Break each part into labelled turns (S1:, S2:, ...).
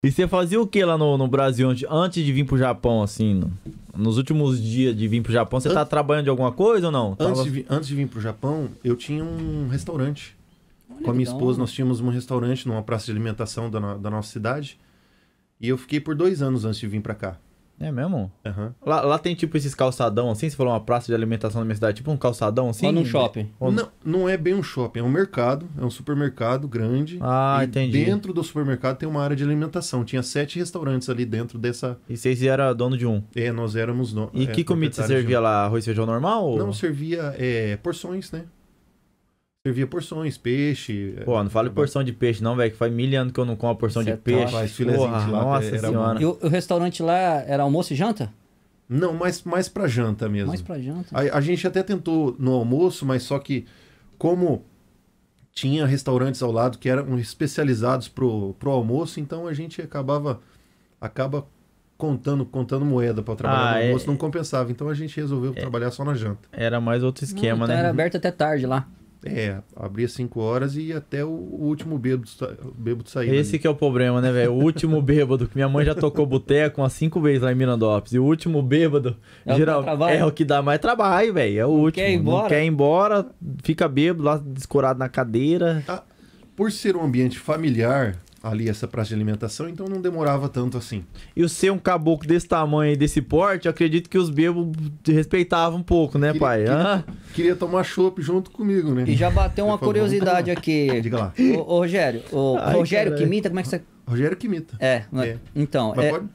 S1: E você fazia o que lá no, no Brasil antes, antes de vir pro Japão, assim? no- nos últimos dias de vir pro Japão, você tá trabalhando de alguma coisa ou não? Antes, Tava- de,
S2: antes de vir pro Japão, eu tinha um restaurante. Olha Com a minha esposa, nós tínhamos um restaurante numa praça de alimentação da, no- da nossa cidade. E eu fiquei por dois anos antes de vir pra cá. É mesmo? Uhum. Lá, lá tem tipo esses
S1: calçadão assim, você falou uma praça de alimentação na minha cidade, tipo um calçadão assim? Ou num shopping? Ou... Não,
S2: não é bem um shopping, é um mercado, é um supermercado grande. Ah, entendi. Dentro do supermercado tem uma área de alimentação. Tinha sete restaurantes ali dentro dessa. E vocês eram dono de um? É, nós éramos dono. E é, que comida você servia um. lá? Arroz e feijão normal? Ou... Não, servia é, porções, né? servia
S1: porções, peixe. É, Pô, não fale porção de peixe, não, velho, que faz mil anos que eu não como a porção de é peixe. Ah,
S3: Porra, lá. Nossa era senhora. E o, o restaurante lá era almoço e janta? Não, mais, mais pra
S2: janta mesmo. Mais pra janta. A, a, gente até tentou no almoço, mas só que como tinha restaurantes ao lado que eram especializados pro, pro almoço, então a gente acabava acaba contando contando moeda para trabalhar ah, no é. almoço, é... não compensava. Então a gente resolveu é... trabalhar só na janta. Era mais outro esquema, não, então né? Era aberto
S3: até tarde lá.
S2: É, abria 5 horas e ia até o, o último bêbado, bêbado sair. Esse ali. que é o
S1: problema, né, velho? O último bêbado, que minha mãe já tocou boteco umas 5 vezes lá em Mirandópolis. E o último bêbado, é geral, é o que dá mais trabalho, velho. É o não último. Quer ir embora. Não quer ir embora, fica bêbado lá, descurado na cadeira. Ah, por ser um ambiente familiar, ali essa praça de alimentação, então não demorava tanto assim. E o ser um caboclo desse tamanho e desse porte, eu acredito que os bebos respeitavam um pouco, né, queria, pai? Queria, ah.
S2: queria tomar chopp junto comigo, né? E já bateu uma curiosidade aqui. Diga lá. Ô, Rogério, o Ai, Rogério caralho. Quimita, como é que você. Rogério Quimita. É, é. então. é... Pode,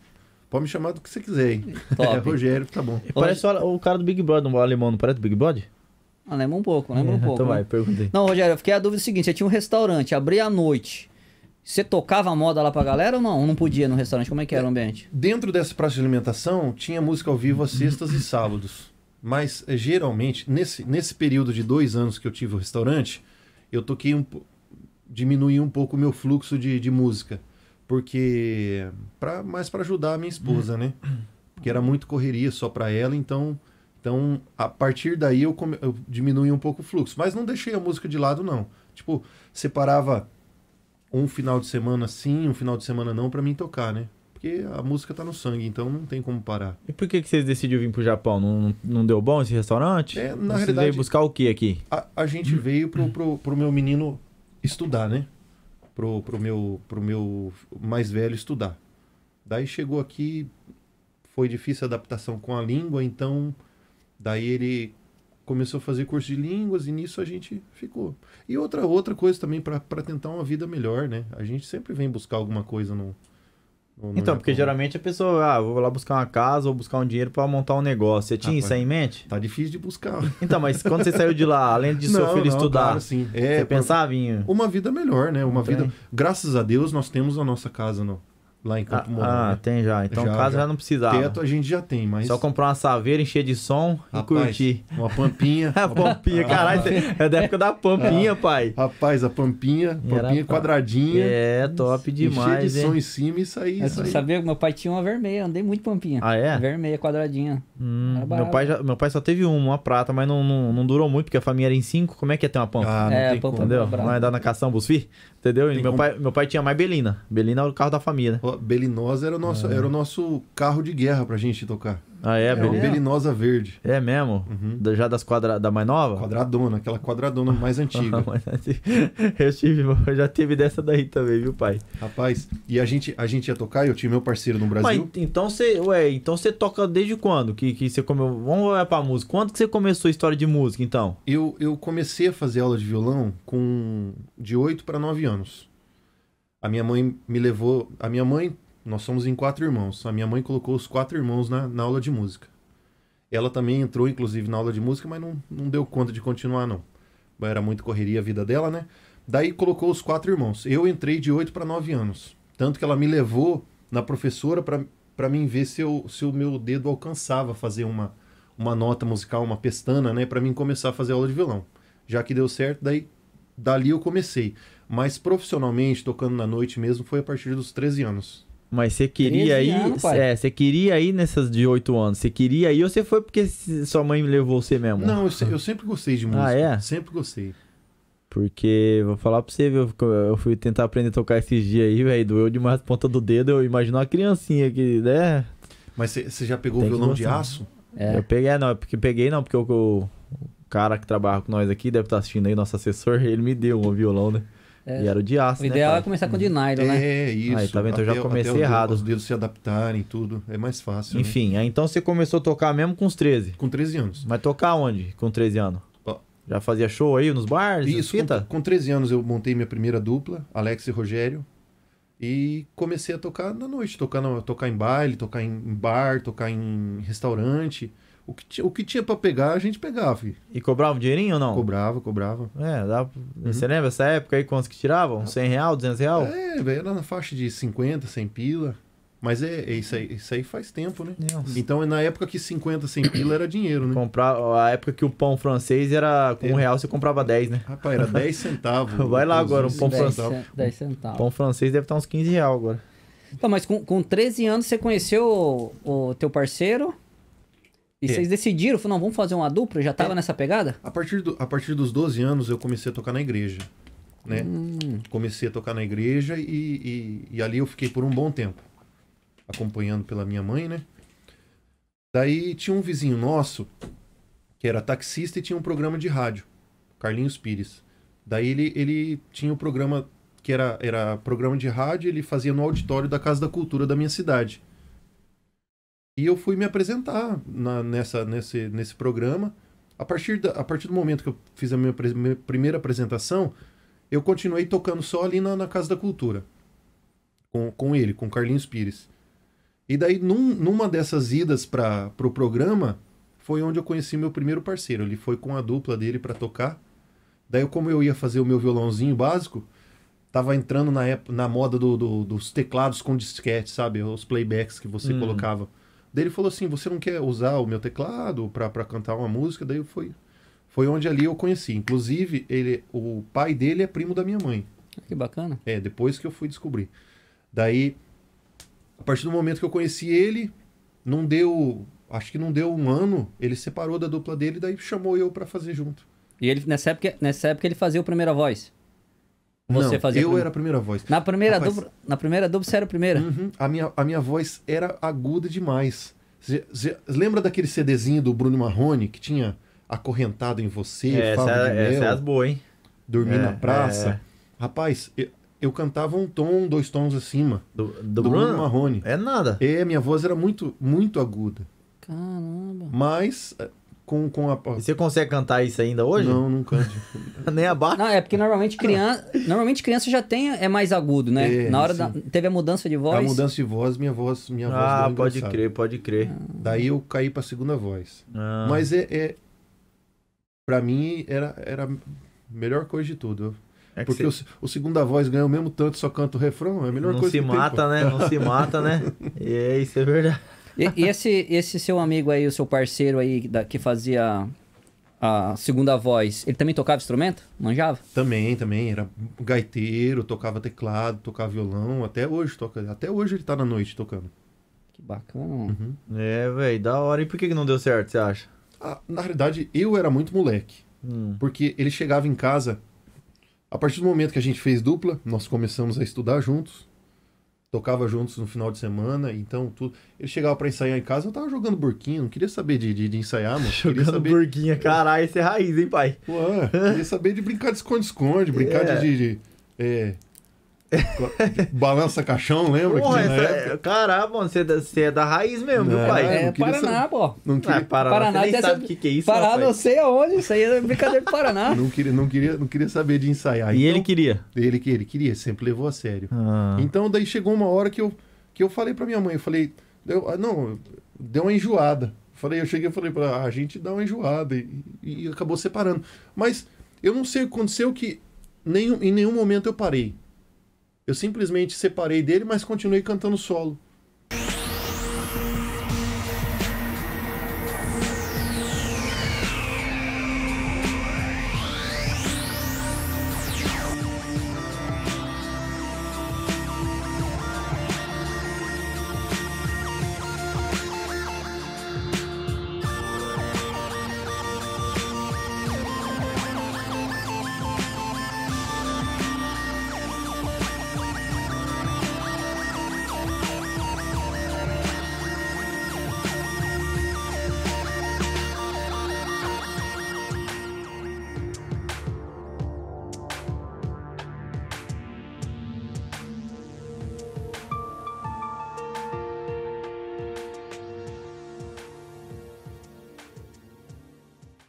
S2: pode me chamar do que você quiser, hein? Top. É, Rogério, tá bom. Parece
S3: o, o cara do Big Brother, não, o é alemão, não parece do Big Brother? Ah, lembra um pouco, lembra é, um então pouco. Então né? vai, perguntei. Não, Rogério, eu fiquei a dúvida seguinte: você tinha um restaurante, abria à noite. Você tocava a moda lá pra galera ou não? Não podia no restaurante? Como é que era o ambiente? Dentro dessa praça de alimentação, tinha música ao vivo às sextas e sábados.
S2: Mas, eh, geralmente, nesse, nesse período de dois anos que eu tive o restaurante, eu toquei um... Diminuí um pouco o meu fluxo de, de música. Porque... Pra, mais para ajudar a minha esposa, né? Porque era muito correria só para ela, então... Então, a partir daí, eu, come, eu diminuí um pouco o fluxo. Mas não deixei a música de lado, não. Tipo, separava um final de semana sim, um final de semana não, para mim tocar, né? Porque a música tá no sangue, então não tem como parar.
S1: E por que, que vocês decidiram vir pro Japão? Não,
S2: não deu bom esse restaurante? É, na vocês realidade. veio buscar o que aqui? A, a gente uhum. veio pro, uhum. pro, pro meu menino estudar, né? Pro, pro, meu, pro meu mais velho estudar. Daí chegou aqui, foi difícil a adaptação com a língua, então daí ele começou a fazer curso de línguas e nisso a gente ficou. E outra outra coisa também para tentar uma vida melhor, né? A gente sempre vem buscar alguma coisa no,
S1: no Então, Japão. porque geralmente a pessoa, ah, vou lá buscar uma casa ou buscar um dinheiro para montar um negócio. Você tinha ah, isso aí em mente? Tá difícil de buscar. Então, mas quando você saiu de lá, além de seu não, filho não, estudar, claro, sim. É, você pra...
S2: pensava em uma vida melhor, né? Uma Entendi. vida. Graças a Deus nós temos a nossa casa no lá em Campo ah, Mourão. Ah, né? tem já. Então já, casa já. já não precisava. Teto a gente já tem, mas. Só
S1: comprar uma saveira, encher de som rapaz, e curtir.
S2: Uma pampinha. a pampinha, caralho.
S1: é da época da pampinha, é. pai.
S2: Rapaz, a pampinha, pampinha quadradinha. É, top demais. Encher de hein? som em cima e sair. Eu sair. sabia
S3: que meu pai tinha uma vermelha, andei muito pampinha. Ah, é? Vermelha, quadradinha. Hum, meu, pai
S1: já, meu pai só teve uma, uma prata, mas não, não, não, durou muito, porque a família era em cinco. Como é que ia ter uma pampa? Ah, não é, tem pampa, é entendeu? Não é dar na cação, busfi? Entendeu? Meu, como... pai, meu pai tinha mais Belina. Belina é o carro da família. Né?
S2: Belinosa era o nosso, é. era o nosso carro de guerra pra gente tocar.
S1: Ah, é? é Belinosa? Belinosa Verde. É mesmo? Uhum. Já das quadra... da mais nova? Quadradona, aquela quadradona mais antiga. Assim, eu, tive, eu já tive dessa daí também, viu, pai? Rapaz, e a gente, a gente ia
S2: tocar e eu tinha meu parceiro no Brasil.
S1: Mas, então você, ué, então você toca desde quando? Que, que você comeu. Vamos
S2: olhar pra música. Quando que você começou a história de música, então? Eu, eu comecei a fazer aula de violão com de 8 para 9 anos. A minha mãe me levou. A minha mãe, nós somos em quatro irmãos. A minha mãe colocou os quatro irmãos na, na aula de música. Ela também entrou, inclusive, na aula de música, mas não, não deu conta de continuar, não. Era muito correria a vida dela, né? Daí colocou os quatro irmãos. Eu entrei de oito para nove anos. Tanto que ela me levou na professora para mim ver se, eu, se o meu dedo alcançava fazer uma, uma nota musical, uma pestana, né? Para mim começar a fazer aula de violão. Já que deu certo, daí dali eu comecei. Mas profissionalmente, tocando na noite mesmo, foi a partir dos 13 anos.
S1: Mas você queria ir. É, você queria ir nessas de 8 anos. Você queria ir ou você foi porque sua mãe levou você mesmo?
S2: Não, eu, eu sempre gostei de ah, música. Ah, é? Sempre gostei.
S1: Porque, vou falar pra você, viu? Eu fui tentar aprender a tocar esses dias aí, velho. Doeu demais a ponta do dedo. Eu imagino uma criancinha que, né? Mas você já pegou o violão de aço? É. Eu peguei, não, é porque peguei não, porque eu, o cara que trabalha com nós aqui deve estar tá assistindo aí, nosso assessor, ele me deu um violão, né? É, e era o de aço. O né, ideal pai? é
S3: começar com o de nylon, né? É, isso. Aí, tá vendo? Então até, eu já comecei errado.
S1: Os dedos se adaptarem tudo. É mais fácil. Né? Enfim, né? aí então você começou a tocar mesmo com os 13? Com
S2: 13 anos. Mas tocar onde com 13 anos? Já fazia show aí nos bars, Isso, fita? Com, com 13 anos eu montei minha primeira dupla, Alex e Rogério. E comecei a tocar na noite, tocar, no, tocar em baile, tocar em bar, tocar em restaurante. O que, o que tinha para pegar, a gente pegava. E cobrava um dinheirinho ou não? Cobrava, cobrava. É, dá... uhum. você lembra essa época aí, quantos que tiravam? 100 real, 200 real? É, velho, era na faixa de 50, 100 pila. Mas é, é, isso, aí, isso aí faz tempo, né? Deus. Então é na época que 50, 100 pila era
S1: dinheiro, né? Comprar, a época que o pão francês era com um real, você comprava 10, né? Rapaz, era 10 centavos. Vai lá agora, um pão francês. 10 centavos. Pão francês deve estar uns 15 real agora.
S3: Então, mas com, com 13 anos você conheceu o, o teu parceiro? E é. vocês decidiram, não, vamos fazer uma dupla? Já tava é. nessa pegada?
S2: A partir, do, a partir dos 12 anos eu comecei a tocar na igreja. Né? Hum. Comecei a tocar na igreja e, e, e, ali eu fiquei por um bom tempo. Acompanhando pela minha mãe, né? Daí tinha um vizinho nosso que era taxista e tinha um programa de rádio, Carlinhos Pires. Daí ele, ele tinha o um programa que era, era programa de rádio, ele fazia no auditório da Casa da Cultura da minha cidade. E eu fui me apresentar na, nessa, nesse, nesse programa. A partir, da, a partir do momento que eu fiz a minha, minha primeira apresentação, eu continuei tocando só ali na, na Casa da Cultura. Com, com ele, com Carlinhos Pires. E daí, num, numa dessas idas para o pro programa, foi onde eu conheci meu primeiro parceiro. Ele foi com a dupla dele para tocar. Daí, como eu ia fazer o meu violãozinho básico, tava entrando na, época, na moda do, do, dos teclados com disquete, sabe? Os playbacks que você hum. colocava. Daí ele falou assim: Você não quer usar o meu teclado para cantar uma música? Daí foi, foi onde ali eu conheci. Inclusive, ele, o pai dele é primo da minha mãe. Ah, que bacana. É, depois que eu fui descobrir. Daí, a partir do momento que eu conheci ele, não deu. Acho que não deu um ano, ele separou da dupla dele, e daí chamou eu para fazer junto.
S3: E ele, nessa época, nessa época ele fazia o Primeira Voz? Você não, fazia. Eu prim... era a primeira voz. Na primeira Rapaz, dupla, na primeira dupla você era a primeira. Uhum,
S2: a minha a minha voz era aguda demais. Cê, cê, lembra daquele CDzinho do Bruno Marrone que tinha acorrentado em você, é, essa, é, de essa é as boas, hein? Dormir é, na praça. É, é. Rapaz, eu, eu, cantava um tom, dois tons acima do, do, do Bruno Marrone. É nada. É, minha voz era muito muito aguda. Caramba. Mas
S1: eh, com, com a. E você consegue cantar isso ainda hoje? Não, não canto. Nem
S3: a barra? Não, é porque normalmente criança, normalmente criança já tem é mais agudo, né? É, Na hora da, teve a mudança de voz. A mudança de
S2: voz, minha voz, minha voz. Ah, pode crer, pode crer. Daí eu caí para segunda voz. Ah. Mas é, é para mim era era a melhor coisa de tudo. É porque você... o, o, segunda voz ganha o mesmo tanto, só canta o refrão, é a melhor não coisa. Não se mata, né? Não se mata, né?
S3: E é isso é verdade. E, esse, esse seu amigo aí, o seu parceiro aí, da, que fazia a segunda voz, ele também tocava instrumento? Manjava? Também,
S2: também. Era gaiteiro, tocava teclado, tocava violão. Até hoje toca. Até hoje ele tá na noite tocando. Que bacana. Uhum.
S1: É, velho, da hora. E por que, que não deu certo, você acha?
S2: Ah, na realidade, eu era muito moleque. Hum. Porque ele chegava em casa. A partir do momento que a gente fez dupla, nós começamos a estudar juntos tocava juntos no final de semana, então tudo. Ele chegava para ensaiar em casa, eu tava jogando burquinho não queria saber de, de, de ensaiar, mano. Jogando saber... burquinha, caralho, isso é raiz, hein, pai? Ué, queria saber de brincar de esconde-esconde, brincar é. de. de, de é, Balança Caixão, lembra? Porra, que é- você
S1: é, da, você é da raiz mesmo, não, meu
S2: pai? É, Paraná,
S1: pô. Não queria... ah, Paraná,
S2: Paraná
S3: você nem
S1: sabe o é... que, que é isso, Paraná, não
S2: sei aonde, isso aí é brincadeira do Paraná. não, queria, não, queria, não queria saber de ensaiar. E então, ele queria? Ele, ele queria, sempre levou a sério. Ah. Então, daí chegou uma hora que eu, que eu falei pra minha mãe, eu falei, eu, ah, não, deu uma enjoada. Falei, eu cheguei e falei pra ah, a gente dá uma enjoada e, e acabou separando. Mas eu não sei o que aconteceu que nenhum, em nenhum momento eu parei. Eu simplesmente separei dele, mas continuei cantando solo.